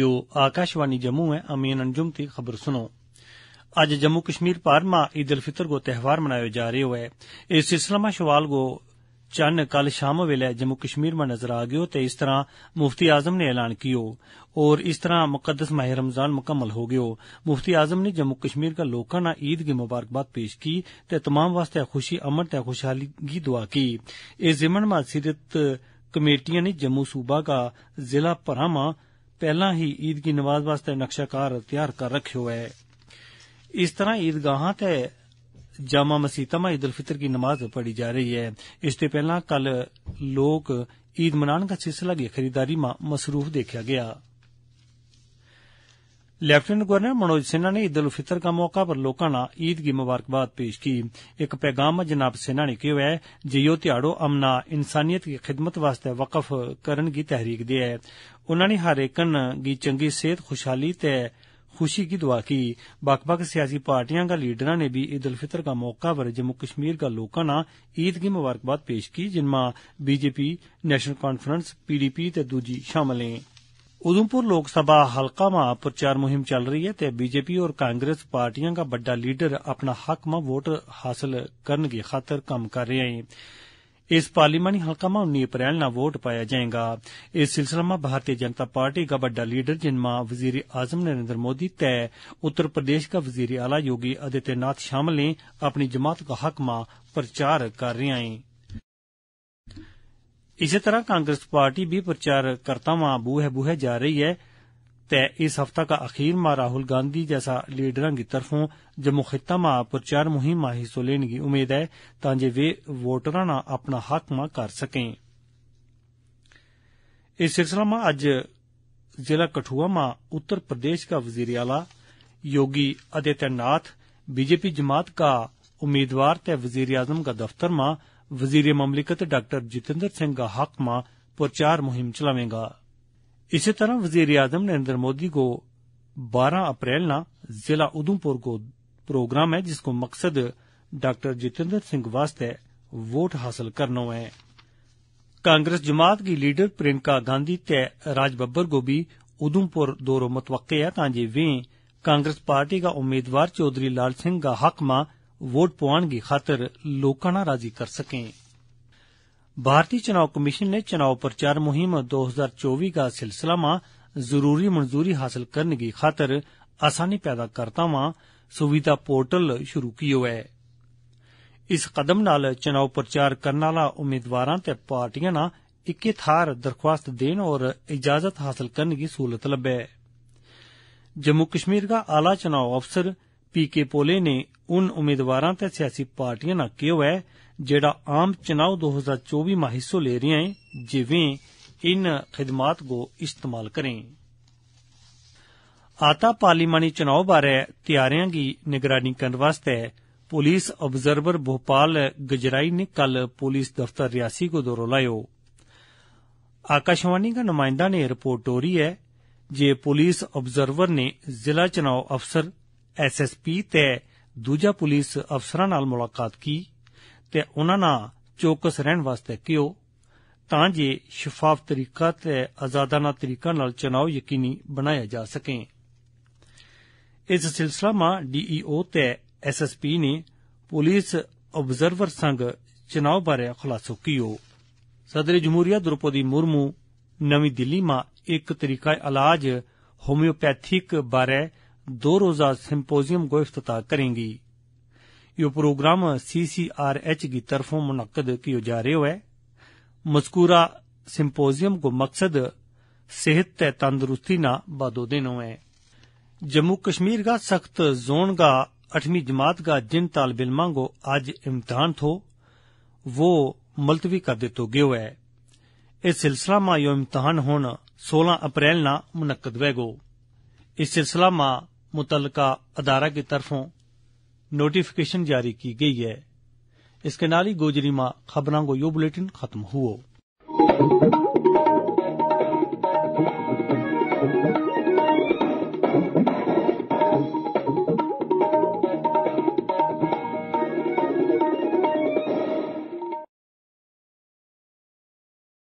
you Jammu ہے امین انجم تھی خبر سنو اج جمو کشمیر پار عد عید الفطر کو تہوار منایا جا جہ ہے اس سلسلہ میں شوال کو چند کل شام ویلے ویل کشمیر میں نظر آ گیو تے اس طرح مفتی اعظم نے اعلان کیو اور اس طرح مقدس ماہ رمضان مکمل ہو گیو مفتی اعظم نے جمو کشمیر کا لوکا نہ عید کی مبارکباد پیش کی تے تمام واسطے خوشی امن تے خوشحالی کی دعا کی اس ضمن سیرت کمیٹیاں نے جموں صوبہ کا ضلع پراما پہلے ہی عدگی نماز وے نقشہ کار تیار کر رکھے ہیں اس ترا عدگاہ جامع مسجد میں عد الر کی نماز پڑھی جا رہی ہے اس سے پہلے کل لوگ عد منان کا سلسلہ خریداری مصروف دیکھا گیا ہے لیفٹنٹ گورنر منوج سنہا نے عد ال فطر کا موقع پر لوکوں نا عد کی ممارکباد پیش کی ایک پیغام جناب سنہا نے کہو ہے جہ دیہڑ امنا انسانیت کی خدمت واسطے وقف کرن کی تحریک تحریر ہے انہوں نے ہر ایکن کی چنگی صحت خوشحالی تے خوشی کی دعا کی بک بک سیاسی پارٹیاں کا لیڈر نے بھی عید الفطر کا موقع پر جموں کشمیر کا لوکوں نا عد کی مبارکباد پیش کی جن میں B J P national conference P D P تے دوجی شامل ہیں ادمپور لک سبھا ہلکا وچار مہم چل رہی ہے تے بی جے پی اور کانگریس پارٹیاں کا بڑا لیڈر اپنا حق ماں ووٹ حاصل کی خاطر کم کر رہے ہیں اس پارلیمانی حلقہ ماں انی اپریل نہ ووٹ پایا جائے اس سلسلہ ماں بھارتی جنتا پارٹی کا بڑا لیڈر جن ماں وزیر اعظم نریندر اتر پردیش کا وزیر آلہ یوگی آدتیہ ناتھ شامل نے اپنی جماعت کا حق حکم پرچار کر رہے ہیں اسی طرح کانگریس پارٹی بھی پرچار کروا بوہ جہی ہے اس ہفتہ کا اخیری ماں راہل گانی جیسا لیڈر کی ترفوں جم خطا پرچار مہیم حصہ لینے کی امید ہے تاج ووٹر اپنا حق ملس اجلا کٹو مترپ کا وزیر آل یوگی آدتیہ ناتھ بھیجے پی جماعت کا امیدوار وزیر اعظم کا دفتر م وزیر مملکت ڈاکٹر جتندر سنگھ حق ماں پرچار مہم چلاویں گا اسی طرح وزیر اعظم نریندر مودی کو بارہ اپریل نا ضلع ادھمپور کو پروگرام ہے جس کو مقصد ڈاکٹر جتندر سنگھ واسطے ووٹ حاصل کرنا ہے کانگریس جماعت کی لیڈر پرینکا گاندھی تے راج ببر کو ادھم پور دورو متوقع ہے تاج کانگریس پارٹی کا امیدوار چودھری لال سنگھ کا حق ماں ووٹ پوان کی خاطر لوگ راضی کر سکیں بھارتی چناؤ کمیشن نے چناؤ پرچار مہم دو ہزار چوبی کا سلسلہ ماں ضروری منظوری حاصل کرنے کی خاطر آسانی پیدا کرتا ماں سویدھا پورٹل شروع کی ہوئے اس قدم نال چناؤ پرچار کرنے آپ امیدوارا پارٹیاں نا اکی تھار درخواست دین اور اجازت حاصل کرنے کی سہولت لبے کشمیر کا آلہ چناؤ افسر پی کے پولی نے ہن امیدوارا سیاسی پارٹین نا کہ ہوا ہے آم چناو دو ہزار چوبی ماہرا ہے جی ادمات کو استعمال کرے اتا پارلیمانی چناو بار تیاریاں کی نگرانی کرنے پولیس ابزرو بھوپال گجرائی نے کل پولیس دفتر راسی کا دورہ لایا آکاشو کا نمائندہ نے رپورٹ تو پولیس ابزرو نے ضلع چنا افسر ایس پی دلیس افسر نا ملاقات کی اوکس رہن واسطے کہ شفاف طریقہ آزادانہ تریقہ نال چناؤ یقینی بنایا جا سکے ڈی ایس ایس پی نے پولیس آبزرور سنگ چناؤ بارے خلاصو کی سدر جمہوریہ دروپدی مرم نو دلی ماں اک تریہ علاج ہومیوپیبک بارے دو روزہ سمپوزیم کو افتتاح کریں گی یہ program C C R H کی طرفوں منعقد جا رہے مذکورہ سمپوزیم کو مقصد صحت تندرستی بادو دن جموں کشمیر کا سخت زون کا اٹھویں جماعت کا جن طالب علم کو آج امتحان تھو وہ ملتوی کر دیتو گیو ہے اس سلسلہ میں یہ امتحان ہونا سولہ اپریل منعقد اس سلسلہ میں متعلقہ ادارہ کی طرفوں نوٹیفکیشن جاری کی گئی ہے اس کے نال ہی گوجریما خبراں کو یو بلٹن ختم ہوئے